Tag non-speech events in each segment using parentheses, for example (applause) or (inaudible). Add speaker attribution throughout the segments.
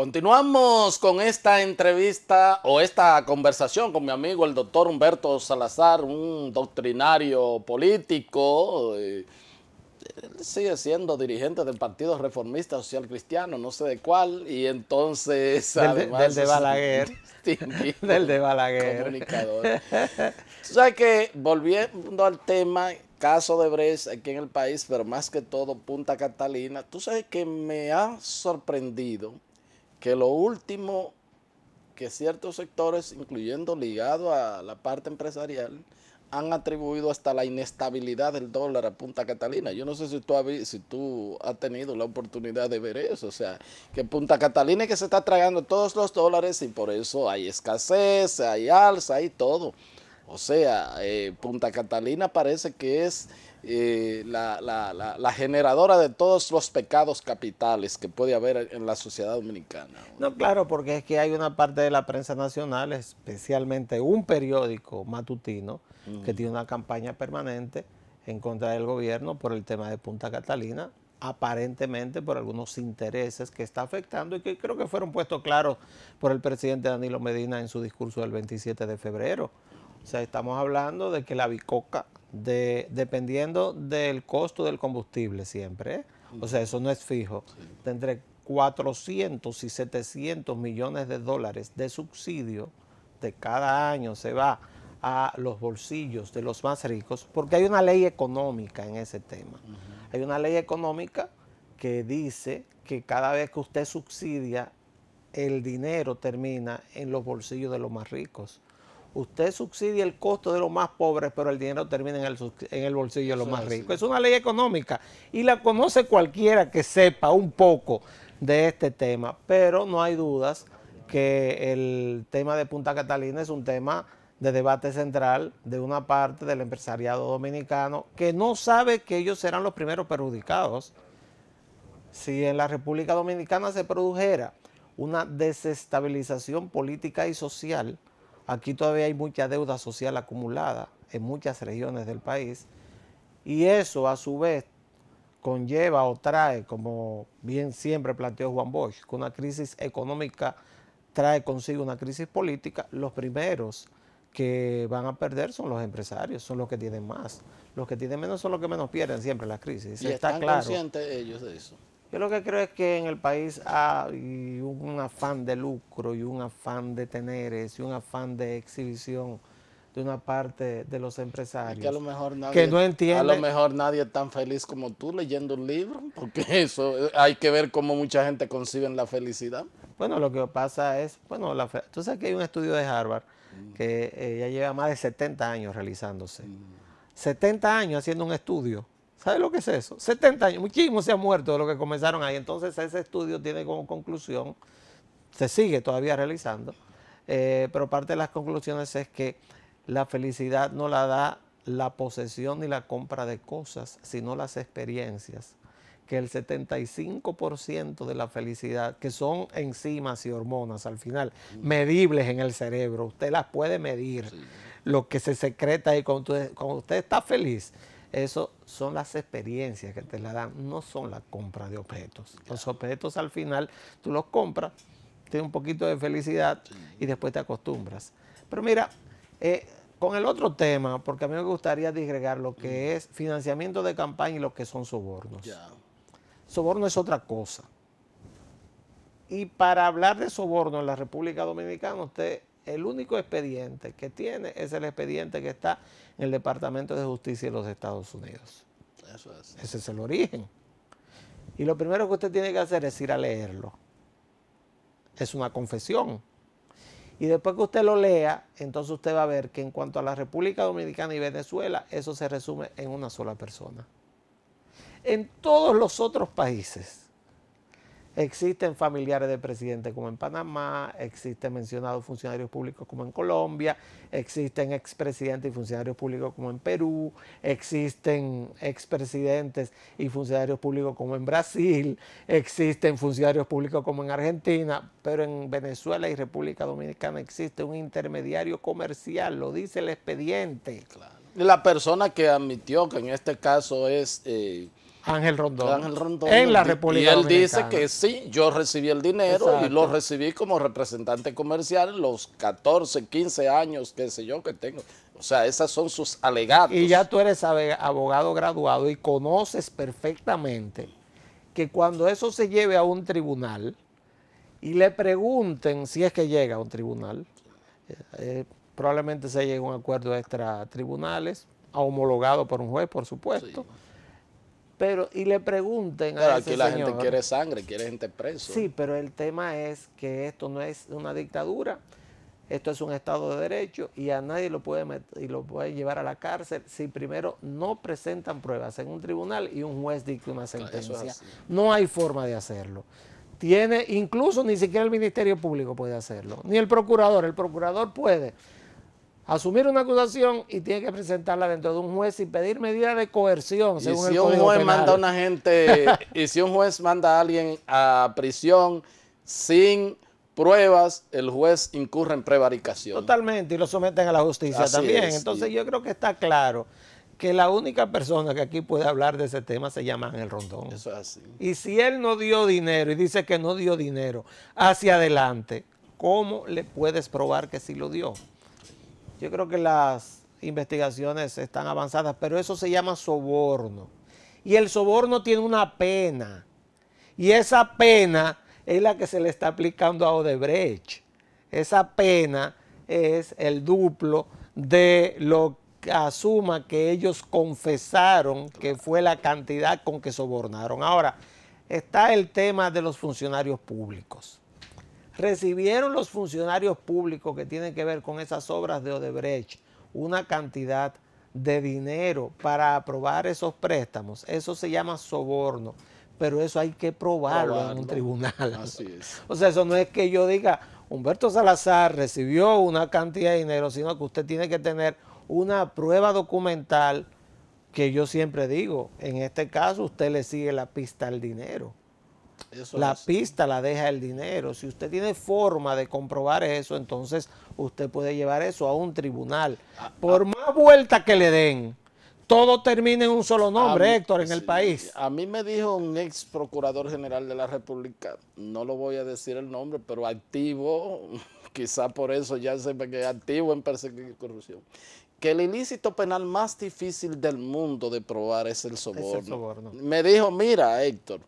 Speaker 1: Continuamos con esta entrevista o esta conversación con mi amigo el doctor Humberto Salazar, un doctrinario político. Eh, sigue siendo dirigente del Partido Reformista Social Cristiano, no sé de cuál, y entonces... Del, de Balaguer.
Speaker 2: (laughs) Del de Balaguer. Comunicador. o
Speaker 1: sea que, volviendo al tema, caso de Bres aquí en el país, pero más que todo Punta Catalina, tú sabes que me ha sorprendido que lo último que ciertos sectores, incluyendo ligado a la parte empresarial, han atribuido hasta la inestabilidad del dólar a Punta Catalina. Yo no sé si tú, has, si tenido la oportunidad de ver eso. O sea, que Punta Catalina es que se está tragando todos los dólares y por eso hay escasez, hay alza, hay todo. O sea, eh, Punta Catalina parece que es eh, la, generadora de todos los pecados capitales que puede haber en la sociedad dominicana.
Speaker 2: No, claro, porque es que hay una parte de la prensa nacional, especialmente un periódico matutino, que tiene una campaña permanente en contra del gobierno por el tema de Punta Catalina, aparentemente por algunos intereses que está afectando y que creo que fueron puestos claros por el presidente Danilo Medina en su discurso del 27 de febrero. O sea, estamos hablando de que la bicoca, dependiendo del costo del combustible siempre, o sea, eso no es fijo, de entre 400 y 700 millones de dólares de subsidio de cada año se va a los bolsillos de los más ricos, porque hay una ley económica en ese tema. Hay una ley económica que dice que cada vez que usted subsidia, el dinero termina en los bolsillos de los más ricos usted subsidia el costo de los más pobres, pero el dinero termina en el, bolsillo de los más ricos. Es una ley económica y la conoce cualquiera que sepa un poco de este tema, pero no hay dudas que el tema de Punta Catalina es un tema de debate central de una parte del empresariado dominicano que no sabe que ellos serán los primeros perjudicados si en la República Dominicana se produjera una desestabilización política y social Aquí todavía hay mucha deuda social acumulada en muchas regiones del país y eso a su vez conlleva o trae, como bien siempre planteó Juan Bosch, que una crisis económica trae consigo una crisis política, los primeros que van a perder son los empresarios, son los que tienen más. Los que tienen menos son los que menos pierden siempre las crisis. ¿Y están conscientes
Speaker 1: ellos de eso?
Speaker 2: Yo lo que creo es que en el país hay un afán de lucro y un afán de teneres y un afán de exhibición de una parte de los empresarios. que a lo mejor nadie, que no entiende. A lo
Speaker 1: mejor nadie es tan feliz como tú leyendo un
Speaker 2: libro, porque eso eh, hay que ver cómo mucha gente concibe la felicidad. Bueno, lo que pasa es, bueno, la, tú sabes que hay un estudio de Harvard mm. que eh, ya lleva más de 70 años realizándose. 70 mm. años haciendo un estudio ¿Sabe lo que es eso? 70 años, muchísimo se han muerto de lo que comenzaron ahí. Entonces ese estudio tiene como conclusión, se sigue todavía realizando, eh, pero parte de las conclusiones es que la felicidad no la da la posesión ni la compra de cosas, sino las experiencias. Que el 75% de la felicidad, que son enzimas y hormonas al final, medibles en el cerebro, usted las puede medir. Lo que se secreta ahí cuando, cuando usted está feliz, eso son las experiencias que te la dan, no son la compra de objetos. Los objetos al final tú los compras, tienes un poquito de felicidad y después te acostumbras. Pero mira, eh, con el otro tema, porque a mí me gustaría disgregar lo que mm. es financiamiento de campaña y lo que son sobornos. Soborno es otra cosa. Y para hablar de soborno en la República Dominicana, usted, el único expediente que tiene es el expediente que está ...en el Departamento de Justicia de los Estados Unidos. Eso es. Ese es el origen. Y lo primero que usted tiene que hacer es ir a leerlo. Es una confesión. Y después que usted lo lea, entonces usted va a ver que en cuanto a la República Dominicana y Venezuela, eso se resume en una sola persona. En todos los otros países, Existen familiares de presidente como en Panamá, existen mencionados funcionarios públicos como en Colombia, existen expresidentes y funcionarios públicos como en Perú, existen expresidentes y funcionarios públicos como en Brasil, existen funcionarios públicos como en Argentina, pero en Venezuela y República Dominicana existe un intermediario comercial, lo dice el expediente. La persona que admitió que en este caso es... Eh, Ángel Rondón, en la República Y él dice que
Speaker 1: sí, yo recibí el dinero y lo recibí como representante comercial los 14, 15 años, qué sé yo, que tengo. O sea, esas son sus alegatos.
Speaker 2: Y ya tú eres abogado graduado y conoces perfectamente que cuando eso se lleve a un tribunal y le pregunten si es que llega a un tribunal, eh, eh, probablemente se llegue a un acuerdo extra tribunales, homologado por un juez, por supuesto. Pero, y le pregunten a ese aquí la gente quiere
Speaker 1: sangre, quiere gente preso. Sí,
Speaker 2: pero el tema es que esto no es una dictadura, esto es un Estado de Derecho y a nadie lo puede, y lo puede llevar a la cárcel si primero no presentan pruebas en un tribunal y un juez dicta una sentencia. No hay forma de hacerlo. Tiene, incluso ni siquiera el Ministerio Público puede hacerlo, ni el procurador, el procurador puede asumir una acusación y tiene que presentarla dentro de un juez y pedir medida de coerción. Según si un juez manda a una gente, (laughs)
Speaker 1: y si un juez manda a alguien a prisión sin pruebas, el juez incurre en prevaricación.
Speaker 2: Totalmente, y lo someten a la justicia también. Entonces yo creo que está claro que la única persona que aquí puede hablar de ese tema se llama el Rondón. Eso es así. Y si él no dio dinero y dice que no dio dinero hacia adelante, ¿cómo le puedes probar que sí lo dio? Yo creo que las investigaciones están avanzadas, pero eso se llama soborno. Y el soborno tiene una pena. Y esa pena es la que se le está aplicando a Odebrecht. Esa pena es el duplo de lo que asuma que ellos confesaron que fue la cantidad con que sobornaron. Ahora, está el tema de los funcionarios públicos recibieron los funcionarios públicos que tienen que ver con esas obras de Odebrecht una cantidad de dinero para aprobar esos préstamos. Eso se llama soborno, pero eso hay que probarlo, en un tribunal. O sea, eso no es que yo diga, Humberto Salazar recibió una cantidad de dinero, sino que usted tiene que tener una prueba documental que yo siempre digo, en este caso usted le sigue la pista al dinero la pista la deja el dinero. Si usted tiene forma de comprobar eso, entonces usted puede llevar eso a un tribunal. Ah, ah. Por más vuelta que le den, todo termina en un solo nombre, Héctor, en el país.
Speaker 1: A mí me dijo un ex procurador general de la República, no lo voy a decir el nombre, pero activo, (laughs) quizá por eso ya se que es activo en perseguir corrupción, que el ilícito penal más difícil del mundo de probar Es el soborno. Me dijo, mira, Héctor,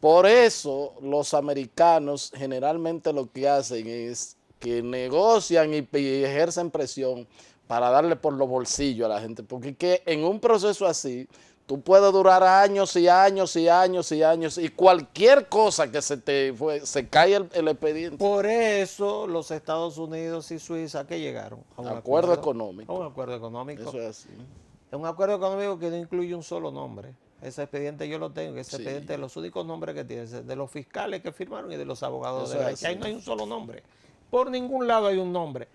Speaker 1: por eso los americanos generalmente lo que hacen es que negocian y, ejercen presión para darle por los bolsillos a la gente. Porque en un proceso así, tú puedes durar años y años y años y años y cualquier cosa que se te fue, se cae el, expediente.
Speaker 2: Por eso los Estados Unidos y Suiza que llegaron a un acuerdo, económico. A un acuerdo económico. Eso es así. Es un acuerdo económico que no incluye un solo nombre. Ese expediente yo lo tengo, ese expediente de los únicos nombres que tiene, de los fiscales que firmaron y de los abogados de la Ahí no hay un solo nombre. Por ningún lado hay un nombre.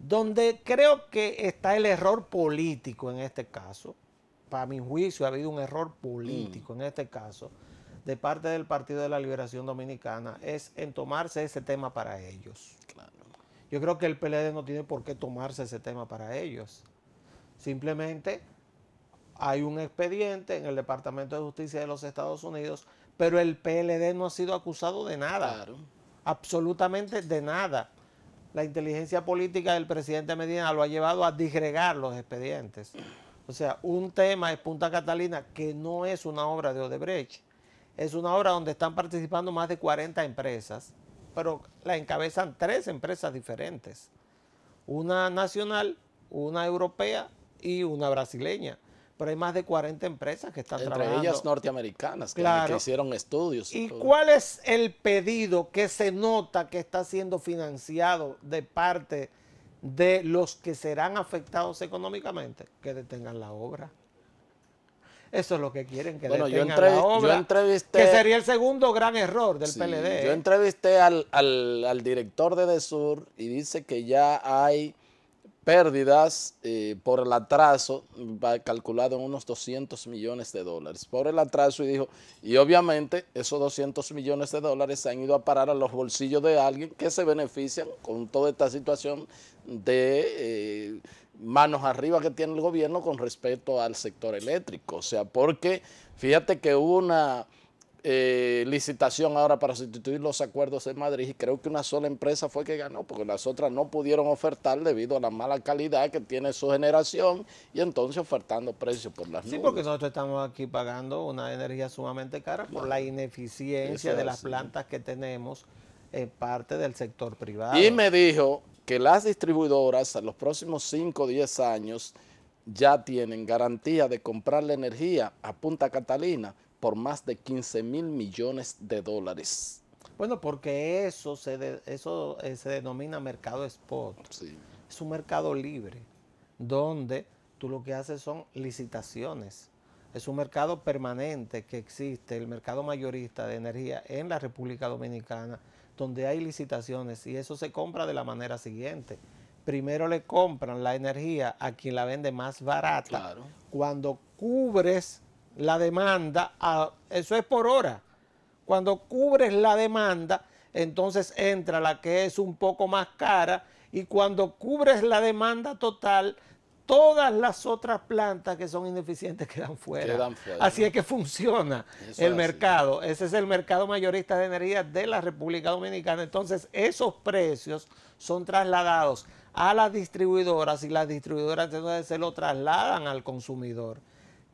Speaker 2: Donde creo que está el error político en este caso, para mi juicio ha habido un error político mm. en este caso, de parte del Partido de la Liberación Dominicana, es en tomarse ese tema para ellos. Yo creo que el PLD no tiene por qué tomarse ese tema para ellos. Simplemente hay un expediente en el Departamento de Justicia de los Estados Unidos, pero el PLD no ha sido acusado de nada. Absolutamente de nada. La inteligencia política del presidente Medina lo ha llevado a disgregar los expedientes. O sea, un tema es Punta Catalina, que no es una obra de Odebrecht. Es una obra donde están participando más de 40 empresas, pero la encabezan tres empresas diferentes. Una nacional, una europea y una brasileña pero hay más de 40 empresas que están trabajando. Entre ellas norteamericanas, que, hicieron estudios. ¿Y cuál es el pedido que se nota que está siendo financiado de parte de los que serán afectados económicamente? Que detengan la obra. Eso es lo que quieren, que detengan la obra. Yo entrevisté, que sería el segundo gran error del PLD. Yo entrevisté al
Speaker 1: director de DESUR y dice que ya hay pérdidas eh, por el atraso, calculado en unos 200 millones de dólares, por el atraso y dijo, y obviamente esos 200 millones de dólares se han ido a parar a los bolsillos de alguien que se benefician con toda esta situación de eh, manos arriba que tiene el gobierno con respecto al sector eléctrico. O sea, porque fíjate que hubo una eh, licitación ahora para sustituir los acuerdos en Madrid y creo que una sola empresa fue que ganó porque las otras no pudieron ofertar debido a la mala calidad que tiene su generación y entonces ofertando precios por las nubes. Sí, porque
Speaker 2: nosotros estamos aquí pagando una energía sumamente cara por la ineficiencia de las plantas que tenemos en eh, parte del sector privado. Y
Speaker 1: me dijo que las distribuidoras a los próximos 5 o 10 años ya tienen garantía de comprar la energía a Punta Catalina por más de 15 mil millones de dólares.
Speaker 2: Bueno, porque eso se, eso, eh, se denomina mercado spot. Sí. Es un mercado libre, donde tú lo que haces son licitaciones. Es un mercado permanente que existe, el mercado mayorista de energía en la República Dominicana, donde hay licitaciones y eso se compra de la manera siguiente. Primero le compran la energía a quien la vende más barata. Cuando cubres la demanda, eso es por hora. Cuando cubres la demanda, entonces entra la que es un poco más cara y cuando cubres la demanda total, todas las otras plantas que son ineficientes (laughs) quedan fuera. así es que funciona el mercado. Ese es el mercado mayorista de energía de la República Dominicana. Entonces, esos precios son trasladados a las distribuidoras y las distribuidoras entonces se lo trasladan al consumidor.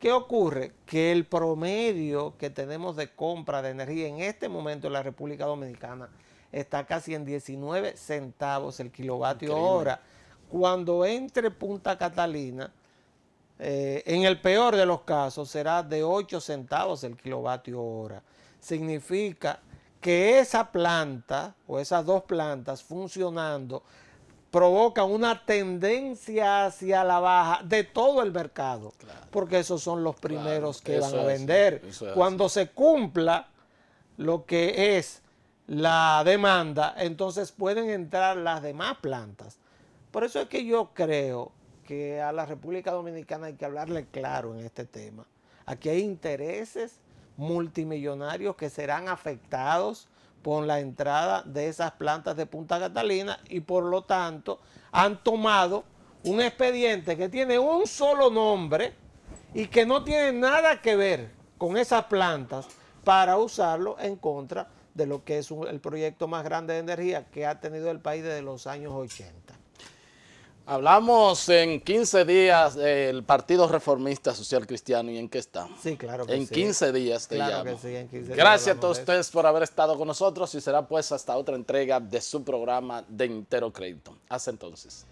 Speaker 2: ¿Qué ocurre? Que el promedio que tenemos de compra de energía en este momento en la República Dominicana está casi en 19 centavos el kilovatio hora. Cuando entre Punta Catalina, eh, en el peor de los casos será de 8 centavos el kilovatio hora. Significa que esa planta o esas dos plantas funcionando provoca una tendencia hacia la baja de todo el mercado, porque esos son los primeros que van a vender. Cuando se cumpla lo que es la demanda, entonces pueden entrar las demás plantas. Por eso es que yo creo que a la República Dominicana hay que hablarle claro en este tema. Aquí hay intereses multimillonarios que serán afectados con la entrada de esas plantas de Punta Catalina y por lo tanto han tomado un expediente que tiene un solo nombre y que no tiene nada que ver con esas plantas para usarlo en contra de lo que es el proyecto más grande de energía que ha tenido el país desde los años 80.
Speaker 1: Hablamos en 15 días del Partido Reformista Social Cristiano y en qué está? Sí, claro que en 15 días te claro Gracias a todos ustedes por haber estado con nosotros y será pues hasta otra entrega de su programa de Intero Crédito. Hasta entonces.